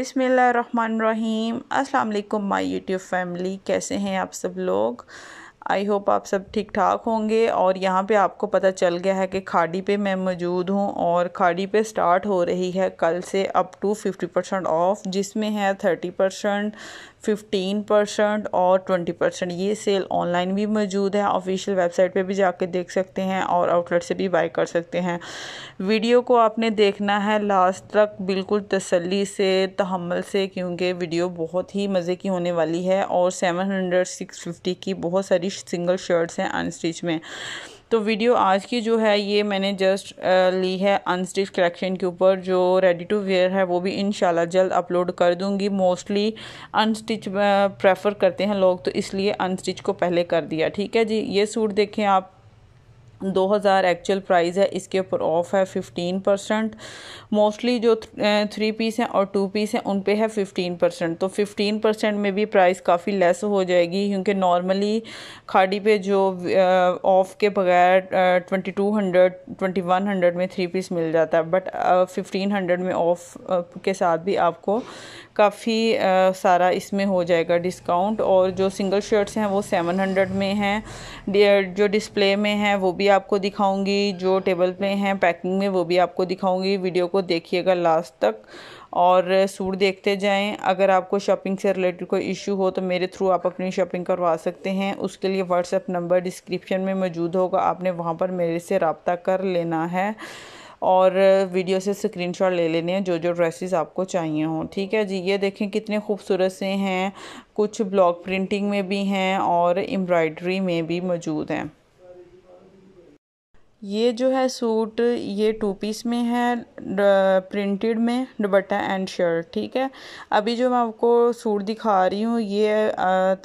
अस्सलाम अल्लाम my YouTube family कैसे हैं आप सब लोग आई होप आप सब ठीक ठाक होंगे और यहाँ पे आपको पता चल गया है कि खाड़ी पे मैं मौजूद हूँ और खाड़ी पे स्टार्ट हो रही है कल से up to fifty percent off जिसमें है थर्टी परसेंट फिफ्टीन परसेंट और ट्वेंटी परसेंट ये सेल ऑनलाइन भी मौजूद है ऑफिशियल वेबसाइट पे भी जाके देख सकते हैं और आउटलेट से भी बाई कर सकते हैं वीडियो को आपने देखना है लास्ट तक बिल्कुल तसल्ली से तहमल से क्योंकि वीडियो बहुत ही मज़े की होने वाली है और सेवन हंड्रेड सिक्स फिफ्टी की बहुत सारी सिंगल शर्ट्स हैं अनस्टिच में तो वीडियो आज की जो है ये मैंने जस्ट ली है अनस्टिच कलेक्शन के ऊपर जो रेडी टू वेयर है वो भी इन जल्द अपलोड कर दूंगी मोस्टली अनस्टिच प्रेफर करते हैं लोग तो इसलिए अनस्टिच को पहले कर दिया ठीक है जी ये सूट देखें आप दो हज़ार एक्चुअल प्राइस है इसके ऊपर ऑफ है फिफ्टीन परसेंट मोस्टली जो थ्री पीस हैं और टू पीस हैं उन पे है फिफ्टीन परसेंट तो फिफ्टीन परसेंट में भी प्राइस काफ़ी लेस हो जाएगी क्योंकि नॉर्मली खाड़ी पे जो ऑफ के बगैर twenty two hundred twenty one hundred में थ्री पीस मिल जाता है बट फिफ्टीन हंड्रेड में ऑफ के साथ भी आपको काफ़ी सारा इसमें हो जाएगा डिस्काउंट और जो सिंगल शर्ट्स हैं वो सेवन हंड्रेड में हैं जो डिस्प्ले में हैं वो भी आपको दिखाऊंगी जो टेबल पे हैं पैकिंग में वो भी आपको दिखाऊंगी वीडियो को देखिएगा लास्ट तक और सूट देखते जाएं अगर आपको शॉपिंग से रिलेटेड कोई इशू हो तो मेरे थ्रू आप अपनी शॉपिंग करवा सकते हैं उसके लिए व्हाट्सएप नंबर डिस्क्रिप्शन में मौजूद होगा आपने वहाँ पर मेरे से रबता कर लेना है और वीडियो से स्क्रीनशॉट ले लेने हैं जो जो ड्रेसेस आपको चाहिए हों ठीक है जी ये देखें कितने खूबसूरत से हैं कुछ ब्लॉक प्रिंटिंग में भी हैं और एम्ब्रॉयडरी में भी मौजूद हैं ये जो है सूट ये टू पीस में है प्रिंटेड में दुबट्टा एंड शर्ट ठीक है अभी जो मैं आपको सूट दिखा रही हूँ ये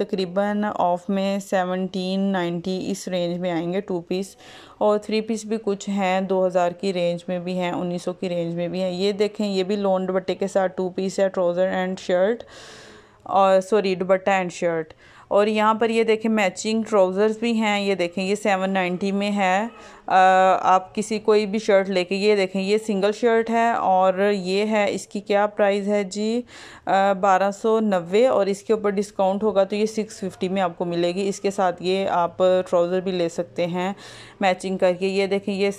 तकरीबन ऑफ में सेवनटीन नाइन्टी इस रेंज में आएंगे टू पीस और थ्री पीस भी कुछ हैं दो हज़ार की रेंज में भी हैं उन्नीस सौ की रेंज में भी हैं ये देखें ये भी लोन दुबट्टे के साथ टू पीस है ट्रोज़र एंड शर्ट और सॉरी दुबट्टा एंड शर्ट और यहाँ पर ये देखें मैचिंग ट्राउज़र्स भी हैं ये देखें ये सेवन नाइन्टी में है आप किसी कोई भी शर्ट लेके ये देखें ये सिंगल शर्ट है और ये है इसकी क्या प्राइस है जी बारह सौ नब्बे और इसके ऊपर डिस्काउंट होगा तो ये सिक्स फिफ्टी में आपको मिलेगी इसके साथ ये आप ट्राउज़र भी ले सकते हैं मैचिंग करके ये देखें ये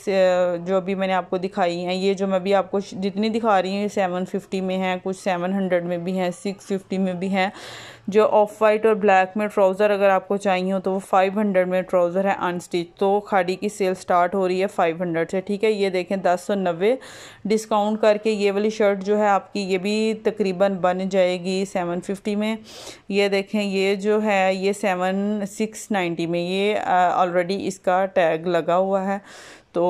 जो भी मैंने आपको दिखाई है ये जो मैं भी आपको जितनी दिखा रही हूँ ये सेवन फिफ्टी में है कुछ सेवन हंड्रेड में भी हैं सिक्स फिफ्टी में भी हैं जो ऑफ वाइट और ब्लैक में ट्राउज़र अगर आपको चाहिए हो तो वो फाइव हंड्रेड में ट्राउज़र है अनस्टिच तो खाड़ी की सेल स्टार्ट हो रही है फाइव हंड्रेड से ठीक है ये देखें दस सौ नब्बे डिस्काउंट करके ये वाली शर्ट जो है आपकी ये भी तकरीबन बन जाएगी सेवन फिफ्टी में ये देखें ये जो है ये सेवन सिक्स नाइन्टी में ये ऑलरेडी इसका टैग लगा हुआ है तो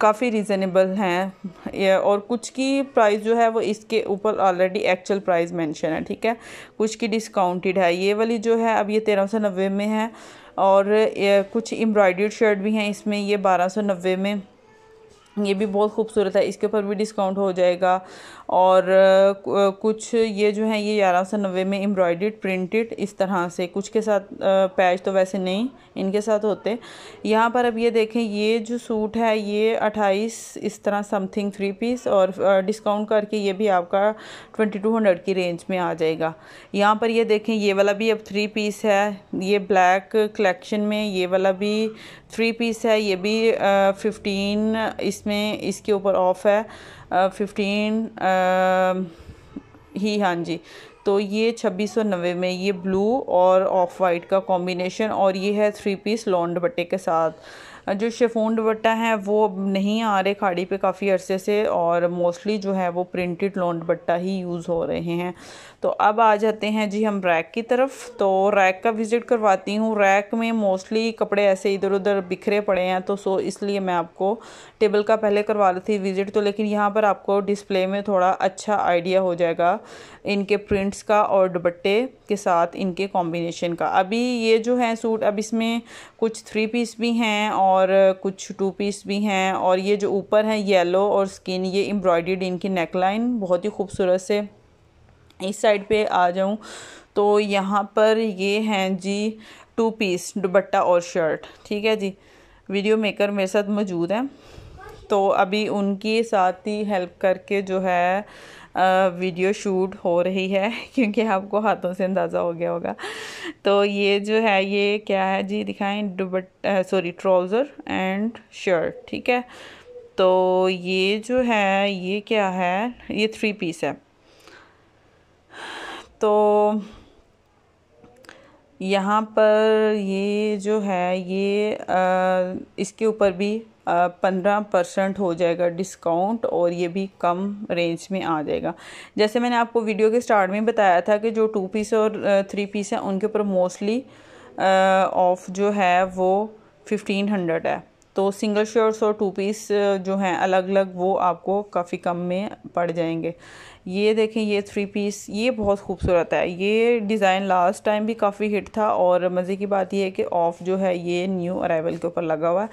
काफ़ी रीज़नेबल हैं और कुछ की प्राइस जो है वो इसके ऊपर ऑलरेडी एक्चुअल प्राइस मेंशन है ठीक है कुछ की डिस्काउंटेड है ये वाली जो है अब ये तेरह सौ नब्बे में है और कुछ एम्ब्रॉयडर्ड शर्ट भी हैं इसमें ये बारह सौ नब्बे में ये भी बहुत खूबसूरत है इसके ऊपर भी डिस्काउंट हो जाएगा और कुछ ये जो है ये ग्यारह सौ नब्बे में एम्ब्रॉयड प्रिंटेड इस तरह से कुछ के साथ पैच तो वैसे नहीं इनके साथ होते यहाँ पर अब ये देखें ये जो सूट है ये अट्ठाईस इस तरह समथिंग थ्री पीस और डिस्काउंट करके ये भी आपका ट्वेंटी टू हंड्रेड की रेंज में आ जाएगा यहाँ पर ये देखें ये वाला भी अब थ्री पीस है ये ब्लैक कलेक्शन में ये वाला भी थ्री पीस है ये भी फिफ्टीन इसमें इसके ऊपर ऑफ़ है फिफ्टीन um, ही हाँ जी तो ये छब्बीस सौ नब्बे में ये ब्लू और ऑफ वाइट का कॉम्बिनेशन और ये है थ्री पीस लॉन्ड बट्टे के साथ जो शेफोन दुपट्टा है वो नहीं आ रहे खाड़ी पे काफ़ी अरसे से और मोस्टली जो है वो प्रिंटेड लोन दुपट्टा ही यूज़ हो रहे हैं तो अब आ जाते हैं जी हम रैक की तरफ तो रैक का विज़िट करवाती हूँ रैक में मोस्टली कपड़े ऐसे इधर उधर बिखरे पड़े हैं तो सो इसलिए मैं आपको टेबल का पहले करवा रही थी विज़िट तो लेकिन यहाँ पर आपको डिस्प्ले में थोड़ा अच्छा आइडिया हो जाएगा इनके प्रिंट्स का और दुपट्टे के साथ इनके कॉम्बिनेशन का अभी ये जो है सूट अब इसमें कुछ थ्री पीस भी हैं और और कुछ टू पीस भी हैं और ये जो ऊपर है येलो और स्किन ये एम्ब्रॉयड इनकी नेकलाइन बहुत ही खूबसूरत से इस साइड पे आ जाऊँ तो यहाँ पर ये हैं जी टू पीस दुपट्टा और शर्ट ठीक है जी वीडियो मेकर मेरे साथ मौजूद है तो अभी उनके साथ ही हेल्प करके जो है वीडियो शूट हो रही है क्योंकि आपको हाथों से अंदाज़ा हो गया होगा तो ये जो है ये क्या है जी दिखाएं दुबट सॉरी ट्राउज़र एंड शर्ट ठीक है तो ये जो है ये क्या है ये थ्री पीस है तो यहाँ पर ये जो है ये आ, इसके ऊपर भी पंद्रह परसेंट हो जाएगा डिस्काउंट और ये भी कम रेंज में आ जाएगा जैसे मैंने आपको वीडियो के स्टार्ट में बताया था कि जो टू पीस और थ्री पीस हैं उनके ऊपर मोस्टली ऑफ जो है वो फिफ्टीन हंड्रेड है तो सिंगल शर्ट्स और टू पीस जो हैं अलग अलग वो आपको काफ़ी कम में पड़ जाएंगे ये देखें ये थ्री पीस ये बहुत खूबसूरत है ये डिज़ाइन लास्ट टाइम भी काफ़ी हिट था और मज़े की बात यह है कि ऑफ़ जो है ये न्यू अराइवल के ऊपर लगा हुआ है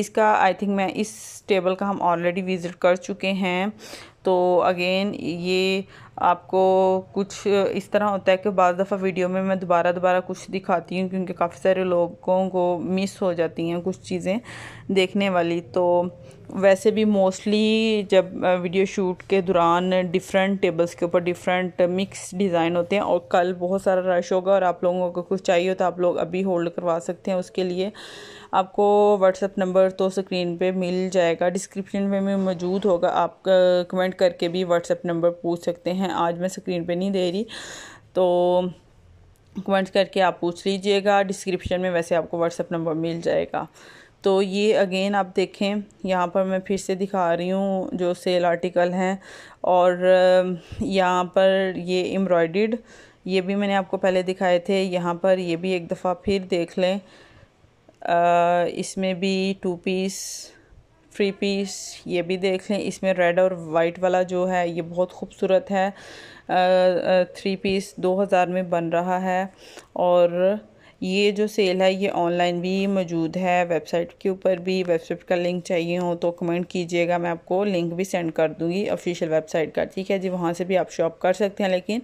इसका आई थिंक मैं इस टेबल का हम ऑलरेडी विज़िट कर चुके हैं तो अगेन ये आपको कुछ इस तरह होता है कि बार दफ़ा वीडियो में मैं दोबारा दोबारा कुछ दिखाती हूँ क्योंकि काफ़ी सारे लोगों को मिस हो जाती हैं कुछ चीज़ें देखने वाली तो वैसे भी मोस्टली जब वीडियो शूट के दौरान डिफरेंट टेबल्स के ऊपर डिफरेंट मिक्स डिज़ाइन होते हैं और कल बहुत सारा रश होगा और आप लोगों को कुछ चाहिए हो तो आप लोग अभी होल्ड करवा सकते हैं उसके लिए आपको व्हाट्सअप नंबर तो स्क्रीन पे मिल जाएगा डिस्क्रिप्शन में भी मौजूद होगा आप कमेंट करके भी व्हाट्सअप नंबर पूछ सकते हैं आज मैं स्क्रीन पर नहीं दे रही तो कमेंट करके आप पूछ लीजिएगा डिस्क्रिप्शन में वैसे आपको व्हाट्सअप नंबर मिल जाएगा तो ये अगेन आप देखें यहाँ पर मैं फिर से दिखा रही हूँ जो सेल आर्टिकल हैं और यहाँ पर ये एम्ब्रॉयड ये भी मैंने आपको पहले दिखाए थे यहाँ पर ये भी एक दफ़ा फिर देख लें इसमें भी टू पीस फ्री पीस ये भी देख लें इसमें रेड और वाइट वाला जो है ये बहुत खूबसूरत है आ, थ्री पीस दो हज़ार में बन रहा है और ये जो सेल है ये ऑनलाइन भी मौजूद है वेबसाइट के ऊपर भी वेबसाइट का लिंक चाहिए हो तो कमेंट कीजिएगा मैं आपको लिंक भी सेंड कर दूँगी ऑफिशियल वेबसाइट का ठीक है जी वहाँ से भी आप शॉप कर सकते हैं लेकिन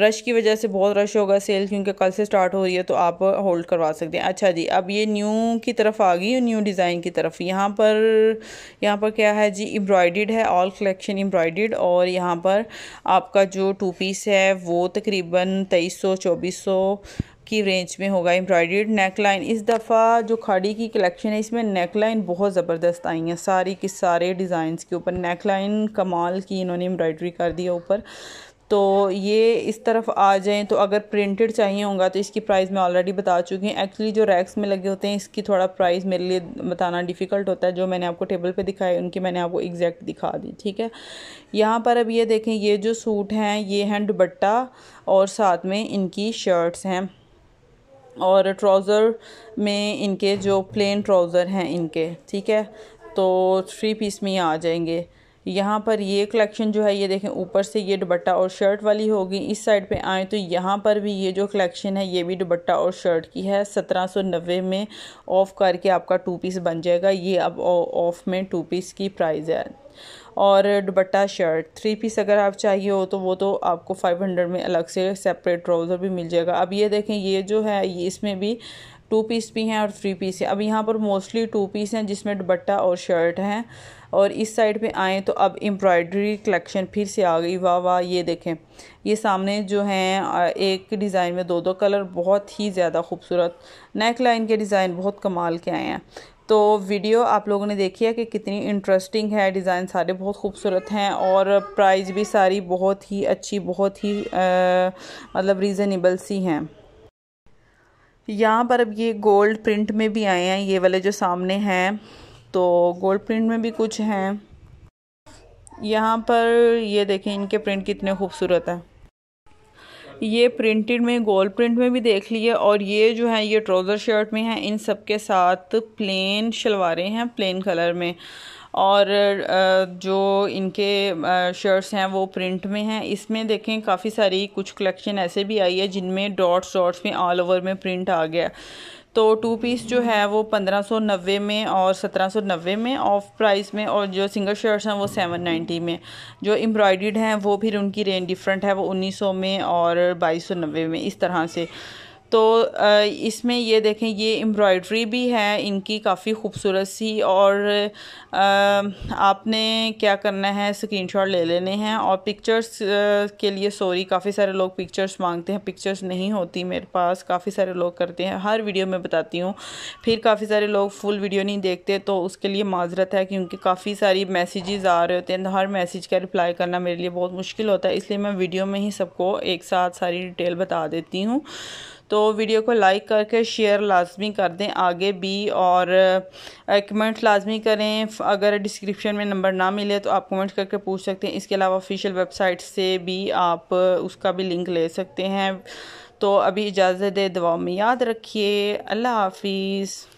रश की वजह से बहुत रश होगा सेल क्योंकि कल से स्टार्ट हो रही है तो आप होल्ड करवा सकते हैं अच्छा जी अब ये न्यू की तरफ आ गई न्यू डिज़ाइन की तरफ यहाँ पर यहाँ पर क्या है जी एम्ब्रॉयड है ऑल कलेक्शन एम्ब्रॉयड और यहाँ पर आपका जो टू पीस है वो तकरीबन तेईस सौ चौबीस सौ की रेंज में होगा एम्ब्रॉयड्रीड नेक लाइन इस दफ़ा जो खाड़ी की कलेक्शन है इसमें नेक लाइन बहुत ज़बरदस्त आई है सारी के सारे डिज़ाइंस के ऊपर नेक लाइन कमाल की इन्होंने एम्ब्रॉयड्री कर दिया ऊपर तो ये इस तरफ आ जाएँ तो अगर प्रिंटेड चाहिए होगा तो इसकी प्राइस मैं ऑलरेडी बता चुकी हूँ एक्चुअली जो रैक्स में लगे होते हैं इसकी थोड़ा प्राइस मेरे लिए बताना डिफ़िकल्ट होता है जो मैंने आपको टेबल पे दिखाए उनकी मैंने आपको एग्जैक्ट दिखा दी ठीक है यहाँ पर अब ये देखें ये जो सूट हैं ये हैं दुबट्टा और साथ में इनकी शर्ट्स हैं और ट्राउज़र में इनके जो प्लेन ट्राउज़र हैं इनके ठीक है तो थ्री पीस में ही आ जाएंगे यहाँ पर ये कलेक्शन जो है ये देखें ऊपर से ये दुबट्टा और शर्ट वाली होगी इस साइड पे आए तो यहाँ पर भी ये जो कलेक्शन है ये भी दुबट्टा और शर्ट की है सत्रह सौ नब्बे में ऑफ़ करके आपका टू पीस बन जाएगा ये अब ऑफ़ में टू पीस की प्राइस है और दुबट्टा शर्ट थ्री पीस अगर आप चाहिए हो तो वो तो आपको फाइव हंड्रेड में अलग से सेपरेट ट्राउज़र भी मिल जाएगा अब ये देखें ये जो है ये इसमें भी टू पीस भी हैं और थ्री पीस है अब यहाँ पर मोस्टली टू पीस हैं जिसमें दुबट्टा और शर्ट हैं और इस साइड पे आएँ तो अब एम्ब्रॉयडरी कलेक्शन फिर से आ गई वाह वाह ये देखें ये सामने जो हैं एक डिज़ाइन में दो दो कलर बहुत ही ज़्यादा खूबसूरत नेक लाइन के डिज़ाइन बहुत कमाल के आए हैं तो वीडियो आप लोगों ने देखी है कि कितनी इंटरेस्टिंग है डिज़ाइन सारे बहुत खूबसूरत हैं और प्राइस भी सारी बहुत ही अच्छी बहुत ही आ, मतलब रीज़नेबल सी हैं यहाँ पर अब ये गोल्ड प्रिंट में भी आए हैं ये वाले जो सामने हैं तो गोल्ड प्रिंट में भी कुछ हैं यहाँ पर ये देखें इनके प्रिंट कितने खूबसूरत हैं ये प्रिंटेड में गोल्ड प्रिंट में भी देख लिए और ये जो है ये ट्राउज़र शर्ट में है इन सब के साथ प्लेन शलवारें हैं प्लेन कलर में और जो इनके शर्ट्स हैं वो प्रिंट में हैं इसमें देखें काफ़ी सारी कुछ कलेक्शन ऐसे भी आई है जिनमें डॉट्स डॉट्स में ऑल ओवर में प्रिंट आ गया तो टू पीस जो है वो पंद्रह सौ नब्बे में और सत्रह सौ नब्बे में ऑफ प्राइस में और जो सिंगल शर्ट्स हैं वो सेवन नाइन्टी में जो एम्ब्रॉयड हैं वो फिर उनकी रेंज डिफरेंट है वो उन्नीस सौ में और बाईस सौ नब्बे में इस तरह से तो इसमें ये देखें ये एम्ब्रॉयड्री भी है इनकी काफ़ी खूबसूरत सी और आपने क्या करना है स्क्रीनशॉट ले लेने हैं और पिक्चर्स के लिए सॉरी काफ़ी सारे लोग पिक्चर्स मांगते हैं पिक्चर्स नहीं होती मेरे पास काफ़ी सारे लोग करते हैं हर वीडियो में बताती हूँ फिर काफ़ी सारे लोग फुल वीडियो नहीं देखते तो उसके लिए माजरत है क्योंकि काफ़ी सारी मैसेज आ रहे होते हैं तो हर मैसेज का रिप्लाई करना मेरे लिए बहुत मुश्किल होता है इसलिए मैं वीडियो में ही सबको एक साथ सारी डिटेल बता देती हूँ तो वीडियो को लाइक करके शेयर लाजमी कर दें आगे भी और कमेंट लाजमी करें अगर डिस्क्रिप्शन में नंबर ना मिले तो आप कमेंट करके पूछ सकते हैं इसके अलावा ऑफिशियल वेबसाइट से भी आप उसका भी लिंक ले सकते हैं तो अभी इजाज़त दे दवाओं में याद रखिए अल्लाह हाफिज़